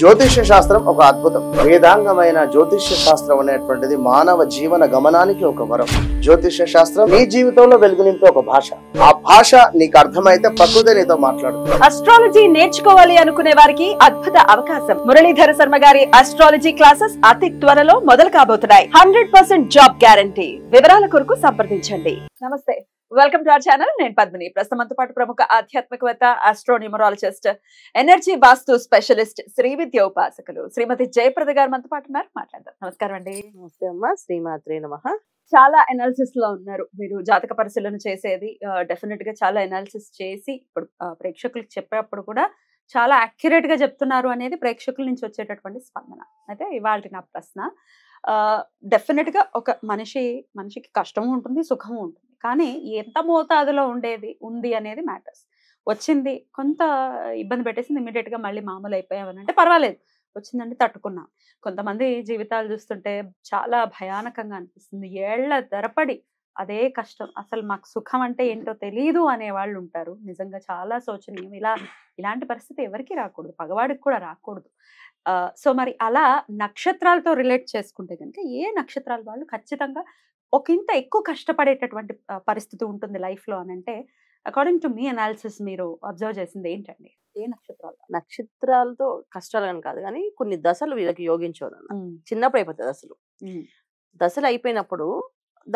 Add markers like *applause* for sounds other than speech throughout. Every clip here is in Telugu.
జ్యోతిష శాస్త్రం ఒక అద్భుతం వేదాంగమైన జ్యోతిష్య శాస్త్రం అనేటువంటిది మానవ జీవన గమనానికి ఒక వరం జ్యోతిష్య శాస్త్రం నీ జీవితంలో వెలుగునింపే ఒక భాష ఆ భాష నీకు అర్థమైతే ప్రకృతి నీతో మాట్లాడు అస్ట్రాలజీ నేర్చుకోవాలి అనుకునే వారికి అద్భుత అవకాశం మురళీధర శర్మ గారి అస్ట్రాలజీ క్లాసెస్ అతి త్వరలో మొదలు కాబోతున్నాయి హండ్రెడ్ పర్సెంట్ జాబ్ గ్యారంటీ వివరాల కొరకు సంప్రదించండి నమస్తే వెల్కమ్ టు అవర్ ఛానల్ నేను పద్మిని ప్రస్తుతంతో పాటు ప్రముఖ ఆధ్యాత్మికవేత్త ఆస్ట్రోన్యూమరాలజిస్ట్ ఎనర్జీ వాస్తు స్పెషలిస్ట్ శ్రీ విద్య ఉపాసకులు శ్రీమతి జయప్రద గారు మనతో పాటు ఉన్నారు మాట్లాడతారు నమస్కారం అండి నమస్తే అమ్మా శ్రీమాత్రి నమ చాలా ఎనాలిసిస్ లో ఉన్నారు మీరు జాతక పరిశీలన చేసేది డెఫినెట్ గా చాలా ఎనాలిసిస్ చేసి ఇప్పుడు ప్రేక్షకులకు చెప్పేటప్పుడు కూడా చాలా అక్యురేట్ గా చెప్తున్నారు అనేది ప్రేక్షకుల నుంచి వచ్చేటటువంటి స్పందన అయితే ఇవాళ నా ప్రశ్న డెఫినెట్ గా ఒక మనిషి మనిషికి కష్టము ఉంటుంది సుఖము ఉంటుంది కానీ ఎంత మోతాదులో ఉండేది ఉంది అనేది మ్యాటర్స్ వచ్చింది కొంత ఇబ్బంది పెట్టేసింది ఇమీడియట్గా మళ్ళీ మామూలు అయిపోయామని అంటే పర్వాలేదు వచ్చిందంటే తట్టుకున్నాం కొంతమంది జీవితాలు చూస్తుంటే చాలా భయానకంగా అనిపిస్తుంది ఏళ్ల ధరపడి అదే కష్టం అసలు మాకు సుఖం అంటే ఏంటో తెలియదు అనే వాళ్ళు ఉంటారు నిజంగా చాలా శోచనీయం ఇలా ఇలాంటి పరిస్థితి ఎవరికి రాకూడదు పగవాడికి కూడా రాకూడదు సో మరి అలా నక్షత్రాలతో రిలేట్ చేసుకుంటే కనుక ఏ నక్షత్రాల వాళ్ళు ఖచ్చితంగా ఒక ఇంత ఎక్కువ కష్టపడేటటువంటి పరిస్థితి ఉంటుంది లైఫ్లో అని అంటే అకార్డింగ్ టు మీ అనాలిసిస్ మీరు అబ్జర్వ్ చేసింది ఏంటండి ఏ నక్షత్రాలు నక్షత్రాలతో కష్టాలు అని కాదు కానీ కొన్ని దశలు వీళ్ళకి యోగించవద్దు చిన్నప్పుడు అయిపోతాయి దశలు దశలు అయిపోయినప్పుడు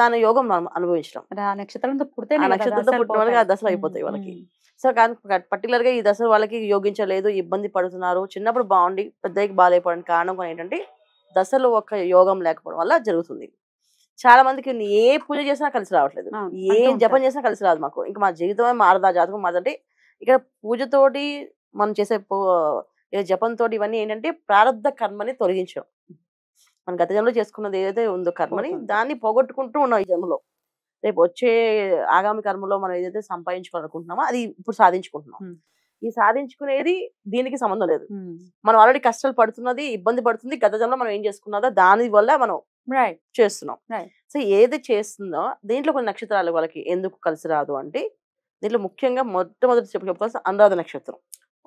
దాని యోగం మనం అనుభవించడం నక్షత్రంతో పుడితే నక్షత్రంతో పుట్టిన ఆ దశలు అయిపోతాయి వాళ్ళకి సో కానీ పర్టికులర్ గా ఈ దశలు వాళ్ళకి యోగించలేదు ఇబ్బంది పడుతున్నారు చిన్నప్పుడు బాగుండి పెద్దకి బాగాలేపడానికి కారణం ఏంటంటే దశలు ఒక యోగం లేకపోవడం వల్ల జరుగుతుంది చాలా మందికి ఏ పూజ చేసినా కలిసి రావట్లేదు ఏ జపం చేసినా కలిసి రాదు మాకు ఇంకా మా జీవితమే మారదా జాతకం మాదంటే ఇక్కడ పూజతోటి మనం చేసే జపంతో ఇవన్నీ ఏంటంటే ప్రారంభ కర్మని తొలగించడం మన గత జన్మలో చేసుకున్నది ఏదైతే ఉందో కర్మని దాన్ని పోగొట్టుకుంటూ ఉన్నాం ఈ జన్మలో రేపు వచ్చే ఆగామి కర్మలో మనం ఏదైతే సంపాదించుకోవాలనుకుంటున్నామో అది ఇప్పుడు సాధించుకుంటున్నాం ఈ సాధించుకునేది దీనికి సంబంధం లేదు మనం ఆల్రెడీ కష్టాలు పడుతున్నది ఇబ్బంది పడుతుంది గత జన్మలో మనం ఏం చేసుకున్నదో దాని వల్ల మనం చేస్తున్నాం సో ఏది చేస్తుందో దీంట్లో కొన్ని నక్షత్రాలు వాళ్ళకి ఎందుకు కలిసి రాదు అంటే దీంట్లో ముఖ్యంగా మొట్టమొదటి చెప్పుకోవాల్సిన అనురాధ నక్షత్రం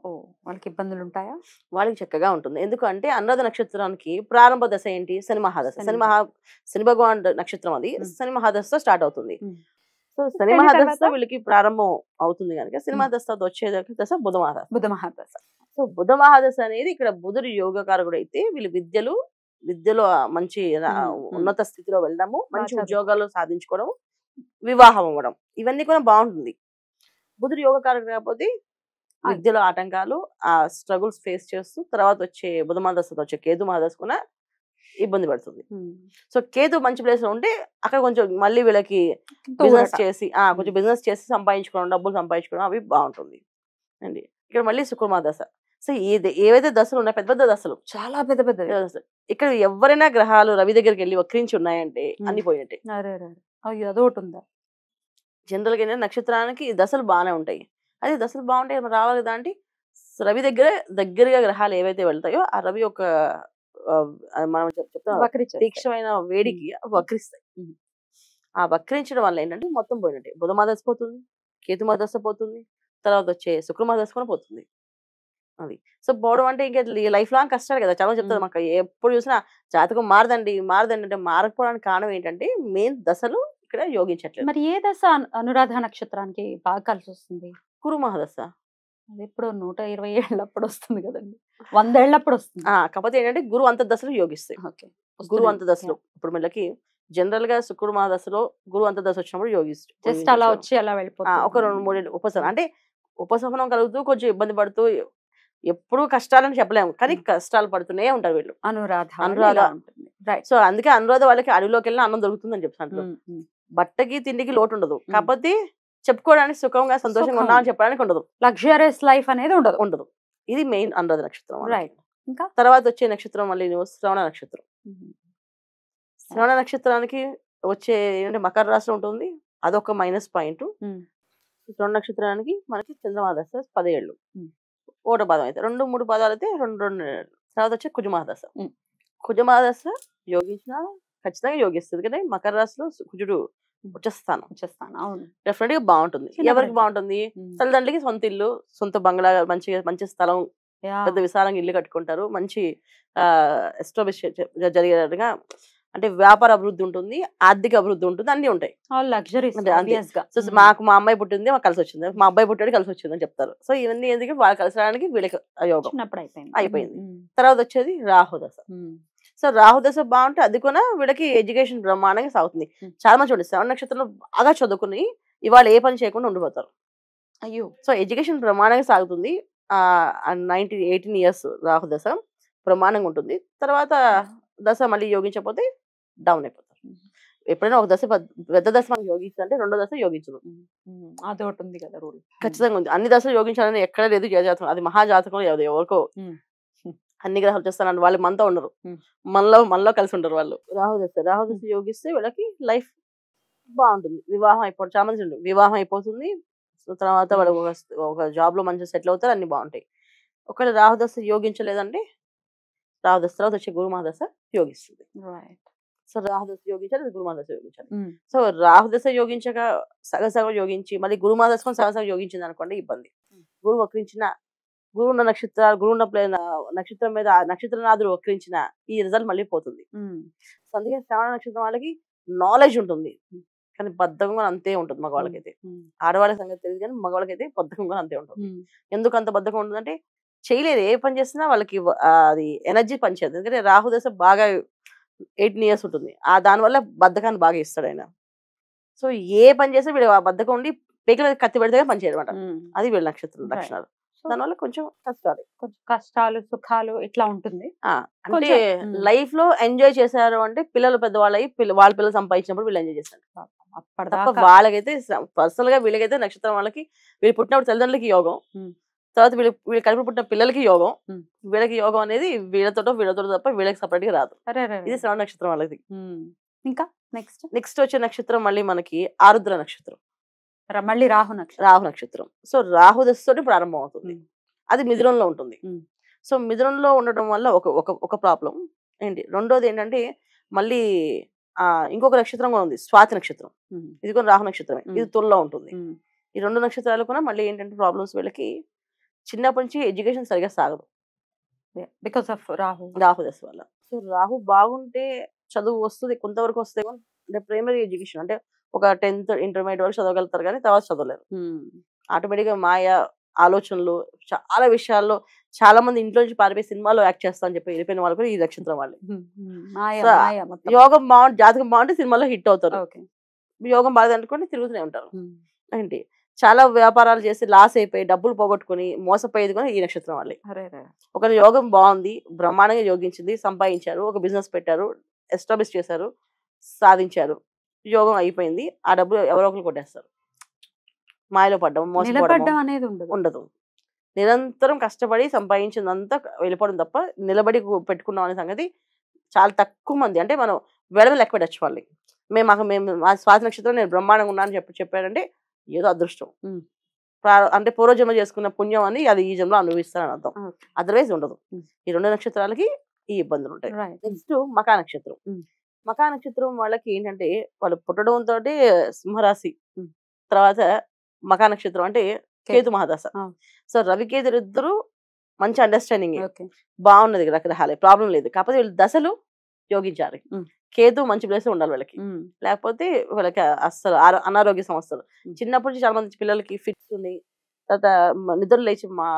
ఓ వాళ్ళకి ఇబ్బందులు ఉంటాయా వాళ్ళకి చక్కగా ఉంటుంది ఎందుకంటే అనురాధ నక్షత్రానికి ప్రారంభ దశ ఏంటి శని మహాదశ శని మహా శని భగవాన్ నక్షత్రం అది శని మహాదశతో స్టార్ట్ అవుతుంది సో శని మహాదశ వీళ్ళకి ప్రారంభం అవుతుంది కనుక శని మహాదశ వచ్చే దశ బుధ మహాదశ బుధ మహాదశ సో బుధ మహాదశ అనేది ఇక్కడ బుధుడు యోగకారుడు అయితే వీళ్ళు విద్యలు విద్యలో మంచి ఉన్నత స్థితిలో వెళ్ళడము మంచి ఉద్యోగాలు సాధించుకోవడం వివాహం అవ్వడం ఇవన్నీ కూడా బాగుంటుంది బుధుడు యోగకారకుడు కాకపోతే విద్యలో ఆటంకాలు ఆ స్ట్రగుల్స్ ఫేస్ చేస్తూ తర్వాత వచ్చే బుధ మాదశతో వచ్చే కేతు మాదశ కూడా ఇబ్బంది పడుతుంది సో కేతు మంచి ప్లేస్ లో ఉంటే అక్కడ కొంచెం మళ్ళీ వీళ్ళకి బిజినెస్ చేసి ఆ కొంచెం బిజినెస్ చేసి సంపాదించుకోవడం డబ్బులు సంపాదించుకోవడం అవి బాగుంటుంది అండి ఇక్కడ మళ్ళీ శుక్రమాదశ సో ఏది ఏవైతే దశలు ఉన్నాయో పెద్ద పెద్ద దశలు చాలా పెద్ద పెద్ద దశలు ఇక్కడ ఎవరైనా గ్రహాలు రవి దగ్గరికి వెళ్ళి వక్రించి ఉన్నాయంటే అన్ని పోయినట్టే అయ్యో ఒకటి ఉందా జనరల్గా ఏంటంటే నక్షత్రానికి దశలు బాగానే ఉంటాయి అదే దశలు బాగుంటాయి రావాలి కదా అంటే రవి దగ్గర దగ్గరగా గ్రహాలు ఏవైతే వెళ్తాయో ఆ రవి ఒక మనం చెప్తాం తీక్షమైన వేడికి వక్రిస్తాయి ఆ వక్రించడం వల్ల ఏంటంటే మొత్తం పోయినట్టే దశ పోతుంది దశ పోతుంది తర్వాత వచ్చే దశ కూడా పోతుంది అది సో పోవడం అంటే ఇంకా లైఫ్ లాంగ్ కష్టాలు కదా చాలా చెప్తుంది మాకు ఎప్పుడు చూసినా జాతకం మారదండి మారదండి అంటే మారకపోవడానికి కారణం ఏంటంటే మెయిన్ దశలు ఇక్కడ యోగించట్లేదు మరి ఏ దశ అనురాధ నక్షత్రానికి బాగా కలిసి వస్తుంది కురు మహాదశ అది ఎప్పుడు నూట ఇరవై ఏళ్ళప్పుడు వస్తుంది కదండి వందేళ్ళప్పుడు వస్తుంది కాకపోతే ఏంటంటే గురువు అంత దశలు యోగిస్తాయి ఓకే గురువు అంత దశలు ఇప్పుడు మళ్ళీ జనరల్ గా శుక్రుడు మా దశలో గురువు అంత దశ వచ్చినప్పుడు యోగిస్తాడు జస్ట్ అలా వచ్చి అలా వెళ్ళిపోతుంది ఒక రెండు మూడు ఉపశమనం అంటే ఉపశమనం కలుగుతూ కొంచెం ఇబ్బంది పడుతూ ఎప్పుడూ కష్టాలని చెప్పలేము కానీ కష్టాలు పడుతూనే ఉంటారు వీళ్ళు అనురాధ అనురాధ సో అందుకే అనురాధ వాళ్ళకి అడవిలోకి వెళ్ళిన అన్నం దొరుకుతుందని చెప్తాను బట్టకి తిండికి లోటు ఉండదు కాకపోతే చెప్పుకోవడానికి సుఖంగా సంతోషంగా ఉన్నా అని చెప్పడానికి ఉండదు లగ్జరియస్ లైఫ్ అనేది ఉండదు ఉండదు ఇది మెయిన్ అనురాధ నక్షత్రం రైట్ ఇంకా తర్వాత వచ్చే నక్షత్రం మళ్ళీ శ్రవణ నక్షత్రం శ్రవణ నక్షత్రానికి వచ్చే ఏంటంటే మకర రాశి ఉంటుంది అదొక మైనస్ పాయింట్ శ్రవణ నక్షత్రానికి మనకి చంద్రమాదశ పదేళ్ళు ఒకటో పాదం అయితే రెండు మూడు పాదాలు అయితే రెండు రెండు తర్వాత వచ్చి కుజమహాదశ కుజమహాదశ యోగించిన ఖచ్చితంగా యోగిస్తుంది కదా మకర రాశిలో కుజుడు వచ్చేస్తాను వచ్చేస్తాను అవును డెఫినెట్ గా బాగుంటుంది ఎవరికి బాగుంటుంది తల్లిదండ్రులకి సొంత ఇల్లు సొంత బంగ్లా మంచి మంచి స్థలం పెద్ద విశాలంగా ఇల్లు కట్టుకుంటారు మంచి ఎస్టాబ్లిష్ జరిగేటట్టుగా అంటే వ్యాపార అభివృద్ధి ఉంటుంది ఆర్థిక అభివృద్ధి ఉంటుంది అన్ని ఉంటాయి hmm. మాకు మా అమ్మాయి పుట్టింది మాకు కలిసి వచ్చింది మా అబ్బాయి పుట్టాడు కలిసి వచ్చింది అని చెప్తారు సో ఇవన్నీ ఎందుకు వాళ్ళు కలిసి రావడానికి వీళ్ళకి యోగం అయిపోయింది hmm. తర్వాత వచ్చేది రాహుదశ hmm. సో రాహుదశ బాగుంటే అది కూడా వీళ్ళకి ఎడ్యుకేషన్ బ్రహ్మాండంగా సాగుతుంది చాలా మంది చూడండి శ్రవణ నక్షత్రంలో బాగా చదువుకుని ఇవాళ ఏ పని చేయకుండా ఉండిపోతారు అయ్యో సో ఎడ్యుకేషన్ బ్రహ్మాండంగా సాగుతుంది నైన్టీన్ ఎయిటీన్ ఇయర్స్ రాహు దశ ప్రమాణంగా ఉంటుంది తర్వాత దశ మళ్ళీ యోగించకపోతే డౌన్ అయిపోతారు ఎప్పుడైనా ఒక దశ పెద్ద దశ మనం యోగించాలంటే రెండో దశ యోగించదు ఒకటి ఉంది కదా రూల్ ఖచ్చితంగా ఉంది అన్ని దశలు యోగించాలని ఎక్కడ లేదు జాతకం అది మహాజాతకం ఎవరికో అన్ని గ్రహాలు చేస్తానని వాళ్ళు మనతో ఉండరు మనలో మనలో కలిసి ఉండరు వాళ్ళు రాహు దశ రాహు దశ యోగిస్తే వీళ్ళకి లైఫ్ బాగుంటుంది వివాహం అయిపో చాలా మంది ఉండు వివాహం అయిపోతుంది తర్వాత వాళ్ళు ఒక జాబ్ లో మంచిగా సెటిల్ అవుతారు అన్ని బాగుంటాయి ఒకవేళ రాహుదశ యోగించలేదంటే రాహుదశ తర్వాత వచ్చే గురు మహాదశ యోగిస్తుంది సో రాహుదశ యోగించాలి గురుమాదశ యోగించాలి సో రాహుదశ యోగించక సగసగ యోగించి మళ్ళీ గురుమాదశ సగసగ యోగించింది అనుకోండి ఇబ్బంది గురువు వక్రించిన గురువు ఉన్న నక్షత్రాలు గురువు ఉన్న ప్లే నక్షత్రం మీద నక్షత్రనాథుడు వక్రించిన ఈ రిజల్ట్ మళ్ళీ పోతుంది సో అందుకే శ్రవణ నక్షత్రం వాళ్ళకి నాలెడ్జ్ ఉంటుంది కానీ బద్ధకంగా అంతే ఉంటుంది మగవాళ్ళకైతే ఆడవాళ్ళ సంగతి తెలియదు కానీ మగవాళ్ళకైతే బద్ధకంగా అంతే ఉంటుంది ఎందుకు అంత బద్ధకం ఉంటుందంటే చేయలేదు ఏ పని చేసినా వాళ్ళకి అది ఎనర్జీ పనిచేయదు ఎందుకంటే రాహుదశ బాగా ఎయిటీన్ ఇయర్స్ ఉంటుంది ఆ దానివల్ల బద్ధకాన్ని బాగా ఇస్తాడు ఆయన సో ఏ పని చేస్తే వీడు ఆ బద్ధకం ఉండి పేకల కత్తి పెడితే పని చేయడమాట అది వీళ్ళ నక్షత్రం లక్షణాలు దానివల్ల కొంచెం కష్టాలు కొంచెం కష్టాలు సుఖాలు ఇట్లా ఉంటుంది అంటే లైఫ్ లో ఎంజాయ్ చేశారు అంటే పిల్లలు పెద్దవాళ్ళు అయ్యి వాళ్ళ పిల్లలు సంపాదించినప్పుడు వీళ్ళు ఎంజాయ్ చేస్తారు అప్పటిదాకా వాళ్ళకైతే పర్సనల్ గా వీళ్ళకైతే నక్షత్రం వాళ్ళకి వీళ్ళు పుట్టినప్పుడు తల్లిదండ్రులకి యోగం తర్వాత వీళ్ళు వీళ్ళు కలిపి పుట్టిన పిల్లలకి యోగం వీళ్ళకి యోగం అనేది వీళ్ళతోటో వీళ్ళతో తప్ప వీళ్ళకి సపరేట్ గా రాదు ఇది శ్రవణ నక్షత్రం వాళ్ళది ఇంకా నెక్స్ట్ నెక్స్ట్ వచ్చే నక్షత్రం మళ్ళీ మనకి ఆరుద్ర నక్షత్రం మళ్ళీ రాహు నక్షత్రం రాహు నక్షత్రం సో రాహు దశతోటి ప్రారంభం అవుతుంది అది మిథునంలో ఉంటుంది సో మిథునంలో ఉండటం వల్ల ఒక ఒక ఒక ప్రాబ్లం ఏంటి రెండోది ఏంటంటే మళ్ళీ ఆ ఇంకొక నక్షత్రం కూడా ఉంది స్వాతి నక్షత్రం ఇది కూడా రాహు నక్షత్రమే ఇది తుల్లో ఉంటుంది ఈ రెండు నక్షత్రాలు కూడా మళ్ళీ ఏంటంటే ప్రాబ్లమ్స్ వీళ్ళకి చిన్నప్పటి నుంచి ఎడ్యుకేషన్ సరిగా సాగదు బికాస్ ఆఫ్ రాహు రాహు దశ వల్ల సో రాహు బాగుంటే చదువు వస్తుంది కొంతవరకు వస్తే అంటే ప్రైమరీ ఎడ్యుకేషన్ అంటే ఒక టెన్త్ ఇంటర్మీడియట్ వరకు చదవగలుగుతారు కానీ తర్వాత చదవలేరు ఆటోమేటిక్గా మాయ ఆలోచనలు చాలా విషయాల్లో చాలా మంది ఇంట్లో నుంచి పారిపోయి సినిమాలో యాక్ట్ చేస్తా అని చెప్పి వెళ్ళిపోయిన వాళ్ళు కూడా ఈ నక్షత్రం వాళ్ళు యోగం బాగుంటే జాతకం బాగుంటే సినిమాలో హిట్ అవుతారు యోగం బాగా అనుకుంటే తిరుగుతూనే ఉంటారు ఏంటి చాలా వ్యాపారాలు చేసి లాస్ అయిపోయి డబ్బులు పోగొట్టుకుని మోసపోయేది కూడా ఈ నక్షత్రం వాళ్ళే ఒక యోగం బాగుంది బ్రహ్మాండంగా యోగించింది సంపాదించారు ఒక బిజినెస్ పెట్టారు ఎస్టాబ్లిష్ చేశారు సాధించారు యోగం అయిపోయింది ఆ డబ్బులు ఎవరో ఒకరు కొట్టేస్తారు మాయలో పడ్డం మోసపోవడం అనేది ఉండదు నిరంతరం కష్టపడి సంపాదించిందంతా వెళ్ళిపోవడం తప్ప నిలబడి పెట్టుకున్నాం అనే సంగతి చాలా తక్కువ మంది అంటే మనం వెడమ లెక్క పెట్టచ్చు వాళ్ళకి మేము మాకు మేము మా స్వాతి నక్షత్రం నేను బ్రహ్మాండంగా ఉన్నానని చెప్పి చెప్పారంటే ఏదో అదృష్టం అంటే పూర్వజన్మ చేసుకున్న పుణ్యం అని అది ఈ జన్మలో అనుభవిస్తారని అర్థం అదర్వైజ్ ఉండదు ఈ రెండు నక్షత్రాలకి ఈ ఇబ్బందులు ఉంటాయి నెక్స్ట్ మకా నక్షత్రం మకా నక్షత్రం వాళ్ళకి ఏంటంటే వాళ్ళు తోటి సింహరాశి తర్వాత మకా నక్షత్రం అంటే కేతు మహాదాస సో రవికేతులు ఇద్దరు మంచి అండర్స్టాండింగ్ బాగున్నది రకరకాలే ప్రాబ్లం లేదు కాకపోతే వీళ్ళు దశలు యోగించాలి కేతు మంచి ప్లేస్ ఉండాలి వాళ్ళకి లేకపోతే వాళ్ళకి అస్సలు అనారోగ్య సమస్యలు చిన్నప్పటి నుంచి చాలా మంది పిల్లలకి ఫిట్స్ ఉంది తర్వాత నిద్ర లేచి మా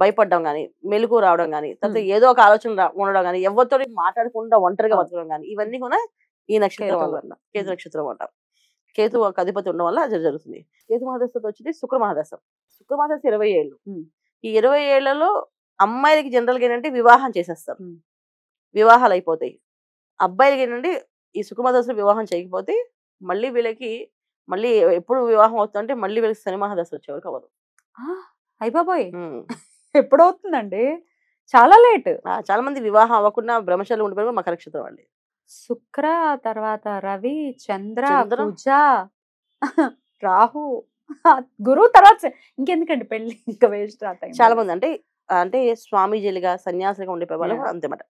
భయపడడం కానీ మెలకు రావడం కానీ తర్వాత ఏదో ఒక ఆలోచన ఉండడం కానీ ఎవరితో మాట్లాడకుండా ఒంటరిగా బతకడం కానీ ఇవన్నీ కూడా ఈ నక్షత్రం వల్ల కేతు నక్షత్రం వల్ల కేతు ఒక అధిపతి ఉండడం వల్ల అది జరుగుతుంది కేతు మహాదశతో వచ్చింది శుక్ర మహాదశ శుక్ర మహాదశ ఇరవై ఏళ్ళు ఈ ఇరవై ఏళ్లలో అమ్మాయిలకి జనరల్గా ఏంటంటే వివాహం చేసేస్తారు వివాహాలు అయిపోతాయి అబ్బాయిలకి ఏంటంటే ఈ సుకుమారదశలో వివాహం చేయకపోతే మళ్ళీ వీళ్ళకి మళ్ళీ ఎప్పుడు వివాహం అవుతుందంటే మళ్ళీ వీళ్ళకి సినిమా దశ వచ్చేవరకు అవ్వదు అయిపోయి *laughs* ఎప్పుడవుతుందండి చాలా లేట్ చాలా మంది వివాహం అవ్వకుండా బ్రహ్మశాలు ఉండిపోయి మకర నక్షత్రం అండి శుక్ర తర్వాత రవి చంద్ర కుజ *laughs* రాహు గురువు తర్వాత ఇంకెందుకండి పెళ్లి *laughs* ఇంకా వేస్ట్ చాలా మంది అంటే అంటే స్వామీజీలుగా సన్యాసులుగా ఉండే వాళ్ళు కూడా అంతేమాట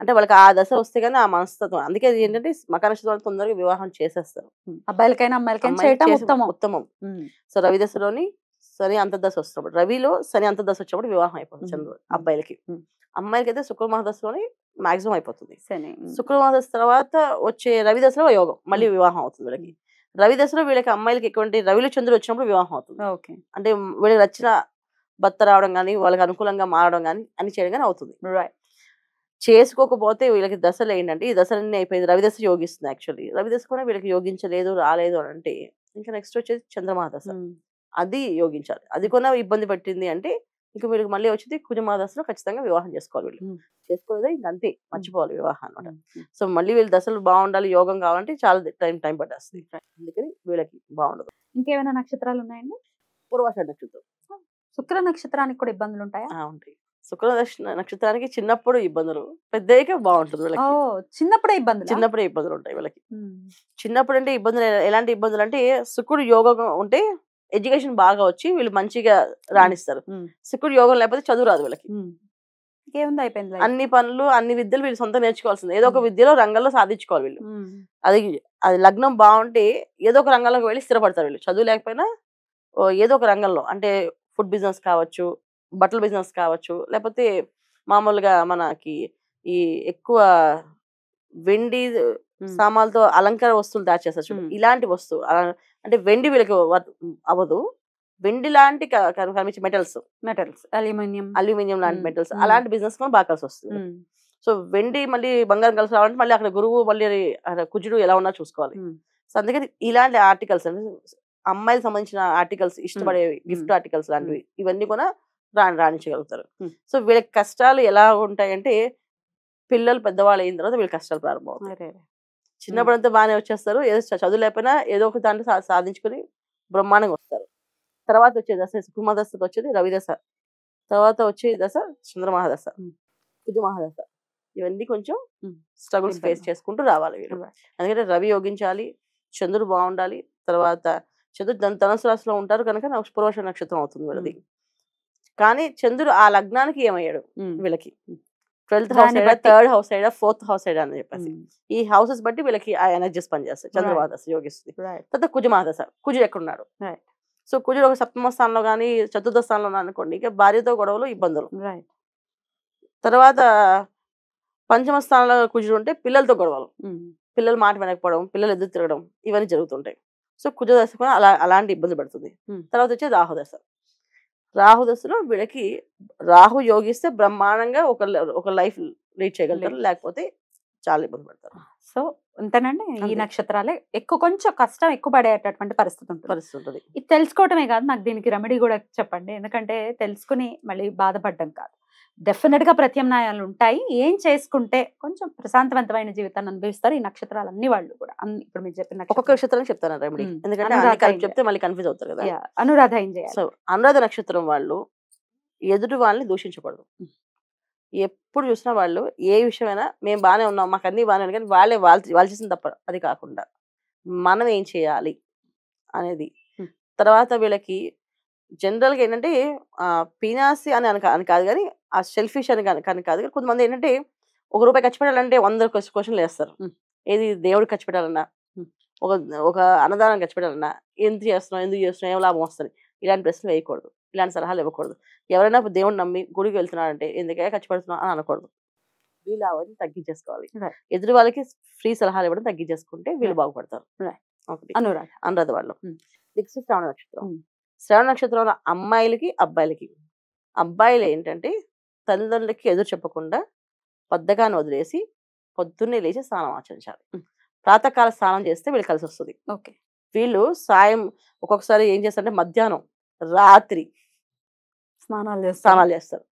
అంటే వాళ్ళకి ఆ దశ వస్తే కానీ ఆ మనస్తత్వం అందుకే ఏంటంటే మకర నక్షత్రం తొందరగా వివాహం చేసేస్తారు అబ్బాయిలకైనా అమ్మాయిలకైనా ఉత్తమం సో రవి దశలోని శని అంతర్దశ వస్తున్నప్పుడు రవిలో శని అంతర్దశ వచ్చినప్పుడు వివాహం అయిపోతుంది చంద్రుడు అబ్బాయిలకి అమ్మాయిలకి అయితే శుక్ర మహాదశలోని మాక్సిమం అయిపోతుంది శుక్ర మహాదశ తర్వాత వచ్చే రవి దశలో యోగం మళ్ళీ వివాహం అవుతుంది వీళ్ళకి రవి దశలో వీళ్ళకి అమ్మాయిలకి ఎటువంటి రవిలో చంద్రుడు వచ్చినప్పుడు వివాహం అవుతుంది అంటే వీళ్ళకి నచ్చిన భర్త రావడం కానీ వాళ్ళకి అనుకూలంగా మారడం కానీ అని చేయడం కానీ అవుతుంది చేసుకోకపోతే వీళ్ళకి దశలు ఏంటంటే ఈ దశలన్నీ అయిపోయింది రవిదశ యోగిస్తుంది యాక్చువల్లీ రవిదశ కూడా వీళ్ళకి యోగించలేదు రాలేదు అని అంటే ఇంకా నెక్స్ట్ వచ్చేది చంద్రమాదశ hmm. అది యోగించాలి అది కూడా ఇబ్బంది పట్టింది అంటే ఇంకా వీళ్ళకి మళ్ళీ వచ్చింది కుజమాదశలో ఖచ్చితంగా వివాహం చేసుకోవాలి వీళ్ళు hmm. చేసుకోలేదు ఇంక అంతే hmm. మర్చిపోవాలి వివాహం అనమాట సో మళ్ళీ వీళ్ళు దశలు బాగుండాలి యోగం కావాలంటే చాలా టైం టైం పట్టేస్తుంది అందుకని వీళ్ళకి బాగుండదు ఇంకేమైనా నక్షత్రాలు ఉన్నాయండి పూర్వాష నక్షత్రం శుక్ర నక్షత్రానికి కూడా ఇబ్బందులు ఉంటాయా ఉంటాయి శుక్ర నక్షత్రానికి చిన్నప్పుడు ఇబ్బందులు పెద్ద బాగుంటుంది వీళ్ళకి చిన్నప్పుడే ఇబ్బందులు చిన్నప్పుడే ఇబ్బందులు ఉంటాయి వీళ్ళకి చిన్నప్పుడు అంటే ఇబ్బందులు ఎలాంటి ఇబ్బందులు అంటే శుక్రుడు యోగం ఉంటే ఎడ్యుకేషన్ బాగా వచ్చి వీళ్ళు మంచిగా రాణిస్తారు శుక్రుడు యోగం లేకపోతే చదువు రాదు వీళ్ళకి ఏముంది అయిపోయింది అన్ని పనులు అన్ని విద్యలు వీళ్ళు సొంతం నేర్చుకోవాల్సింది ఏదో ఒక విద్యలో రంగంలో సాధించుకోవాలి వీళ్ళు అది అది లగ్నం బాగుంటే ఏదో ఒక రంగంలోకి వెళ్ళి స్థిరపడతారు వీళ్ళు చదువు లేకపోయినా ఏదో ఒక రంగంలో అంటే ఫుడ్ బిజినెస్ కావచ్చు బట్టల బిజినెస్ కావచ్చు లేకపోతే మామూలుగా మనకి ఈ ఎక్కువ వెండి సామాన్లతో అలంకార వస్తువులు తయారు చేస్తారు ఇలాంటి వస్తువు అంటే వెండి వీళ్ళకి అవ్వదు వెండి లాంటి కనిపించే మెటల్స్ మెటల్స్ అల్యూమినియం అల్యూమినియం లాంటి మెటల్స్ అలాంటి బిజినెస్ కూడా బాగా కలిసి వస్తుంది సో వెండి మళ్ళీ బంగారం కలిసి రావాలంటే మళ్ళీ అక్కడ గురువు మళ్ళీ కుజుడు ఎలా ఉన్నా చూసుకోవాలి సో అందుకని ఇలాంటి ఆర్టికల్స్ అమ్మాయిలకు సంబంధించిన ఆర్టికల్స్ ఇష్టపడే గిఫ్ట్ ఆర్టికల్స్ లాంటివి ఇవన్నీ కూడా రాణి రాణించగలుగుతారు సో వీళ్ళకి కష్టాలు ఎలా ఉంటాయంటే పిల్లలు పెద్దవాళ్ళు అయిన తర్వాత వీళ్ళ కష్టాలు ప్రారంభమవుతాయి చిన్నప్పుడంతా బాగానే వచ్చేస్తారు ఏదో చదువు లేకపోయినా ఏదో ఒక దాంట్లో సాధించుకుని బ్రహ్మాండంగా వస్తారు తర్వాత వచ్చే దశ సుకుమదశకు వచ్చేది రవిదశ తర్వాత వచ్చే దశ చంద్రమహాదశ మహాదశ ఇవన్నీ కొంచెం స్ట్రగుల్స్ ఫేస్ చేసుకుంటూ రావాలి వీళ్ళు ఎందుకంటే రవి యోగించాలి చంద్రుడు బాగుండాలి తర్వాత చంద్రుడు దాని ధనుసు రాశిలో ఉంటారు కనుక పురోష నక్షత్రం అవుతుంది వీళ్ళది కానీ చంద్రుడు ఆ లగ్నానికి ఏమయ్యాడు వీళ్ళకి ట్వెల్త్ హౌస్ సైడా థర్డ్ హౌస్ సైడా ఫోర్త్ హౌస్ సైడా అని చెప్పేసి ఈ హౌసెస్ బట్టి వీళ్ళకి ఆ ఎనర్జీస్ పనిచేస్తాయి చంద్రమాదశ యోగిస్తుంది తర్వాత కుజమాదశ కుజుడు ఎక్కడున్నాడు సో కుజుడు ఒక సప్తమ స్థానంలో కానీ చతుర్థ స్థానంలో అనుకోండి ఇక భార్యతో గొడవలు ఇబ్బందులు తర్వాత పంచమ స్థానంలో కుజుడు ఉంటే పిల్లలతో గొడవలు పిల్లలు మాట వినకపోవడం పిల్లలు ఎదురు తిరగడం ఇవన్నీ జరుగుతుంటాయి సో కుజదశ కూడా అలా అలాంటి ఇబ్బంది పడుతుంది తర్వాత వచ్చేది రాహుదశ రాహుదశలో వీళ్ళకి రాహు యోగిస్తే బ్రహ్మాండంగా ఒక ఒక లైఫ్ లీడ్ చేయగలుగుతారు లేకపోతే చాలా ఇబ్బంది పడతారు సో అంతేనండి ఈ నక్షత్రాలే ఎక్కువ కొంచెం కష్టం ఎక్కువ పడేటటువంటి పరిస్థితి ఉంటుంది పరిస్థితి ఉంటుంది ఇది తెలుసుకోవటమే కాదు నాకు దీనికి రెమెడీ కూడా చెప్పండి ఎందుకంటే తెలుసుకుని మళ్ళీ బాధపడ్డం కాదు డెఫినెట్గా ప్రత్యామ్నాయాలు ఉంటాయి ఏం చేసుకుంటే కొంచెం ప్రశాంతవంతమైన జీవితాన్ని అనుభవిస్తారు ఈ నక్షత్రాలు అన్ని వాళ్ళు కూడా అన్ని ఇప్పుడు మీరు చెప్పిన ఒక్కొక్క నక్షత్రం చెప్తాను ఎందుకంటే చెప్తే మళ్ళీ కన్ఫ్యూజ్ అవుతారు కదా అనురాధ ఏం చేయాలి సో అనురాధ నక్షత్రం వాళ్ళు ఎదుటి వాళ్ళని దూషించకూడదు ఎప్పుడు చూసినా వాళ్ళు ఏ విషయమైనా మేము బాగానే ఉన్నాం మాకు అన్ని బాగానే కానీ వాళ్ళే వాళ్ళు వాళ్ళు చేసిన తప్ప అది కాకుండా మనం ఏం చేయాలి అనేది తర్వాత వీళ్ళకి జనరల్గా ఏంటంటే పీనాసి అని అని అని కాదు కానీ ఆ సెల్ఫిష్ అని కానీ కాదు కానీ కొంతమంది ఏంటంటే ఒక రూపాయి ఖర్చు పెట్టాలంటే వంద క్వశ్చన్లు వేస్తారు ఏది దేవుడికి ఖర్చు పెట్టాలన్నా ఒక ఒక అన్నదానం ఖర్చు పెట్టాలన్నా ఎందుకు చేస్తున్నావు ఎందుకు చేస్తున్నావు ఏం లాభం వస్తుంది ఇలాంటి ప్రశ్నలు వేయకూడదు ఇలాంటి సలహాలు ఇవ్వకూడదు ఎవరైనా దేవుడిని నమ్మి గుడికి వెళ్తున్నారంటే ఎందుకే ఖర్చు పెడుతున్నావు అని అనకూడదు వీళ్ళు అవన్నీ తగ్గించేసుకోవాలి ఎదురు వాళ్ళకి ఫ్రీ సలహాలు ఇవ్వడం తగ్గించేసుకుంటే వీళ్ళు బాగుపడతారు అనురాధ అనురాధ వాళ్ళు నెక్స్ట్ శ్రావణ నక్షత్రం శ్రవణ నక్షత్రం అమ్మాయిలకి అబ్బాయిలకి అబ్బాయిలు ఏంటంటే తల్లిదండ్రులకి ఎదురు చెప్పకుండా పెద్దగాను వదిలేసి పొద్దున్నే లేచి స్నానం ఆచరించాలి ప్రాతకాల స్నానం చేస్తే వీళ్ళు కలిసి వస్తుంది ఓకే వీళ్ళు సాయం ఒక్కొక్కసారి ఏం చేస్తారంటే మధ్యాహ్నం రాత్రి స్నానాలు చేస్తారు స్నానాలు చేస్తారు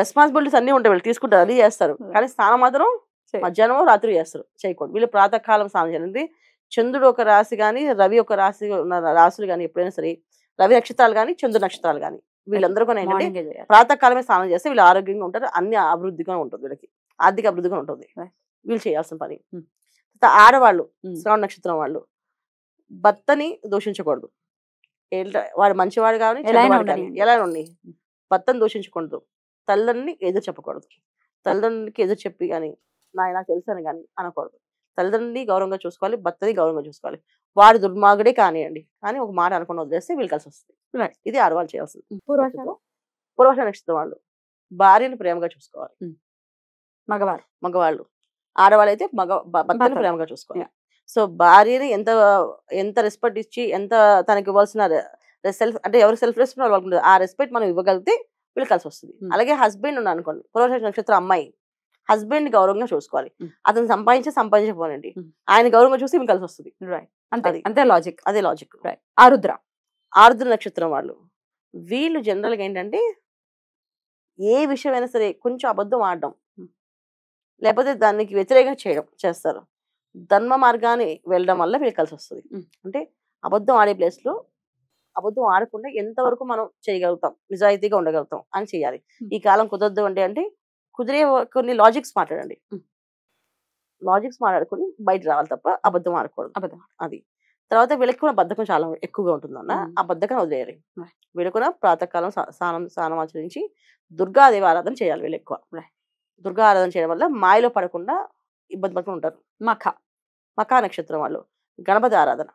రెస్పాన్సిబిలిటీస్ అన్నీ ఉంటాయి వీళ్ళు తీసుకుంటారు అది చేస్తారు కానీ స్నానం మాత్రం మధ్యాహ్నం రాత్రి చేస్తారు చేయకూడదు వీళ్ళు ప్రాతకాలం స్నానం చేయాలి చంద్రుడు ఒక రాశి కానీ రవి ఒక రాశి ఉన్న రాశులు కానీ ఎప్పుడైనా సరే రవి నక్షత్రాలు కానీ చంద్రు నక్షత్రాలు కానీ వీళ్ళందరూ కూడా ఏంటంటే ప్రాతకాలమే స్నానం చేస్తే వీళ్ళు ఆరోగ్యంగా ఉంటారు అన్ని అభివృద్ధిగా ఉంటుంది వీళ్ళకి ఆర్థిక అభివృద్ధిగా ఉంటుంది వీళ్ళు చేయాల్సిన పని ఆడవాళ్ళు శ్రావణ నక్షత్రం వాళ్ళు భర్తని దూషించకూడదు వాడు మంచివాడు కానీ ఎలా ఉండి భర్తను దూషించకూడదు తల్లిని ఎదురు చెప్పకూడదు తల్లిదండ్రులకి ఎదురు చెప్పి కానీ నాయన అని కానీ అనకూడదు తల్లిదండ్రులని గౌరవంగా చూసుకోవాలి భర్తని గౌరవంగా చూసుకోవాలి వాడి దుర్మార్గుడే కానివ్వండి కానీ ఒక మాట అనుకుని వదిలేస్తే వీళ్ళు కలిసి వస్తుంది ఇది ఆడవాళ్ళు చేయాల్సింది పూర్వశాలు పూర్వశ నక్షత్రం వాళ్ళు భార్యను ప్రేమగా చూసుకోవాలి మగవారు మగవాళ్ళు ఆడవాళ్ళు అయితే మగ భర్తను ప్రేమగా చూసుకోవాలి సో భార్యని ఎంత ఎంత రెస్పెక్ట్ ఇచ్చి ఎంత తనకి ఇవ్వాల్సిన సెల్ఫ్ అంటే ఎవరు సెల్ఫ్ రెస్పెక్ట్ ఆ రెస్పెక్ట్ మనం ఇవ్వగలిగితే వీళ్ళు కలిసి వస్తుంది అలాగే హస్బెండ్ ఉన్నాను అనుకోండి పూర్వశ నక్షత్రం అమ్మాయి హస్బెండ్ గౌరవంగా చూసుకోవాలి అతను సంపాదించి సంపాదించకపోనండి ఆయన గౌరవంగా చూసి మీకు కలిసి వస్తుంది అంతే లాజిక్ అదే లాజిక్ ఆరుద్ర ఆరుద్ర నక్షత్రం వాళ్ళు వీళ్ళు జనరల్గా ఏంటంటే ఏ విషయమైనా సరే కొంచెం అబద్ధం ఆడడం లేకపోతే దానికి వ్యతిరేకంగా చేయడం చేస్తారు ధర్మ మార్గాన్ని వెళ్ళడం వల్ల వీళ్ళు కలిసి వస్తుంది అంటే అబద్ధం ఆడే ప్లేస్లో అబద్ధం ఆడకుండా ఎంతవరకు మనం చేయగలుగుతాం నిజాయితీగా ఉండగలుగుతాం అని చేయాలి ఈ కాలం కుదరదు అంటే అంటే కుదిరే కొన్ని లాజిక్స్ మాట్లాడండి లాజిక్స్ మాట్లాడుకుని బయట రావాలి తప్ప అబద్ధం ఆడకూడదు అబద్ధం అది తర్వాత వీళ్ళకి కూడా బద్ధకం చాలా ఎక్కువగా ఉంటుందన్న ఆ బద్ధకం వదిలేయాలి వీళ్ళు కూడా ప్రాతకాలం స్నానం స్నానం ఆచరించి దుర్గాదేవి ఆరాధన చేయాలి వీళ్ళు ఎక్కువ దుర్గా ఆరాధన చేయడం వల్ల మాయలో పడకుండా ఇబ్బంది పడుకుని ఉంటారు మఖ మఖా నక్షత్రం వాళ్ళు గణపతి ఆరాధన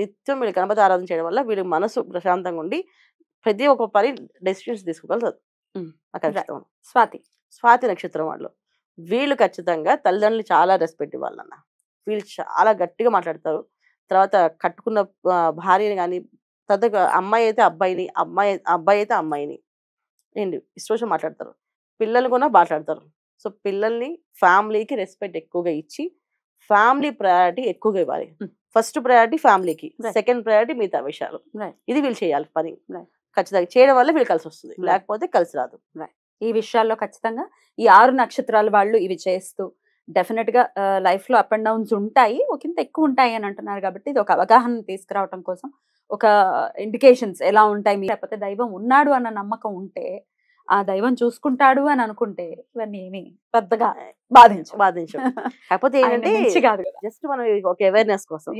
నిత్యం వీళ్ళు గణపతి ఆరాధన చేయడం వల్ల వీళ్ళు మనసు ప్రశాంతంగా ఉండి ప్రతి ఒక్క పని డెసిషన్స్ తీసుకోగలుగుతారు స్వాతి స్వాతి నక్షత్రం వాళ్ళు వీళ్ళు ఖచ్చితంగా తల్లిదండ్రులు చాలా రెస్పెక్ట్ ఇవ్వాలన్న వీళ్ళు చాలా గట్టిగా మాట్లాడతారు తర్వాత కట్టుకున్న భార్యని కానీ తర్వాత అమ్మాయి అయితే అబ్బాయిని అమ్మాయి అబ్బాయి అయితే అమ్మాయిని ఏంటి ఇష్టం మాట్లాడతారు పిల్లలు కూడా మాట్లాడతారు సో పిల్లల్ని ఫ్యామిలీకి రెస్పెక్ట్ ఎక్కువగా ఇచ్చి ఫ్యామిలీ ప్రయారిటీ ఎక్కువగా ఇవ్వాలి ఫస్ట్ ప్రయారిటీ ఫ్యామిలీకి సెకండ్ ప్రయారిటీ మిగతా విషయాలు ఇది వీళ్ళు చేయాలి పని ఖచ్చితంగా చేయడం వల్ల వీళ్ళు కలిసి వస్తుంది లేకపోతే కలిసి రాదు ఈ విషయాల్లో ఖచ్చితంగా ఈ ఆరు నక్షత్రాల వాళ్ళు ఇవి చేస్తూ డెఫినెట్గా లైఫ్లో అప్ అండ్ డౌన్స్ ఉంటాయి ఒకంత ఎక్కువ ఉంటాయి అని అంటున్నారు కాబట్టి ఇది ఒక అవగాహన తీసుకురావటం కోసం ఒక ఇండికేషన్స్ ఎలా ఉంటాయి లేకపోతే దైవం ఉన్నాడు అన్న నమ్మకం ఉంటే ఆ దైవం చూసుకుంటాడు అని అనుకుంటే ఇవన్నీ పెద్దగా బాధించు బాధించు *laughs* కాకపోతే ఏంటంటే కాదు జస్ట్ మనం ఒక అవేర్నెస్ కోసం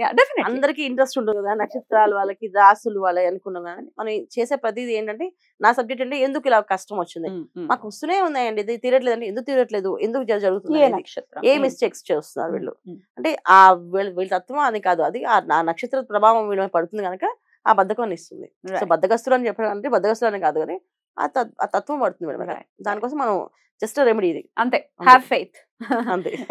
అందరికి ఇంట్రెస్ట్ ఉండదు కదా నక్షత్రాలు వాళ్ళకి రాసులు వాళ్ళకి అనుకున్నాం కానీ మనం చేసే ప్రతిది ఏంటంటే నా సబ్జెక్ట్ అంటే ఎందుకు ఇలా కష్టం వచ్చింది మాకు వస్తూనే ఉన్నాయండి ఇది తీరట్లేదు అంటే ఎందుకు తీరట్లేదు ఎందుకు జరుగుతుంది నక్షత్రం ఏ మిస్టేక్స్ చేస్తున్నారు వీళ్ళు అంటే ఆ వీళ్ళ తత్వం అది కాదు అది ఆ నక్షత్ర ప్రభావం వీళ్ళ పడుతుంది కనుక ఆ బద్దకాన్ని ఇస్తుంది సో బద్దకస్తులు అని చెప్పడం అంటే బద్దకస్తులు అని కాదు కానీ ఆ తత్వం పడుతుంది మేడం దానికోసం మనం జస్ట్ రెమెడీ ఇది అంతే హ్యావ్ ఫెయిత్ అంతే *laughs*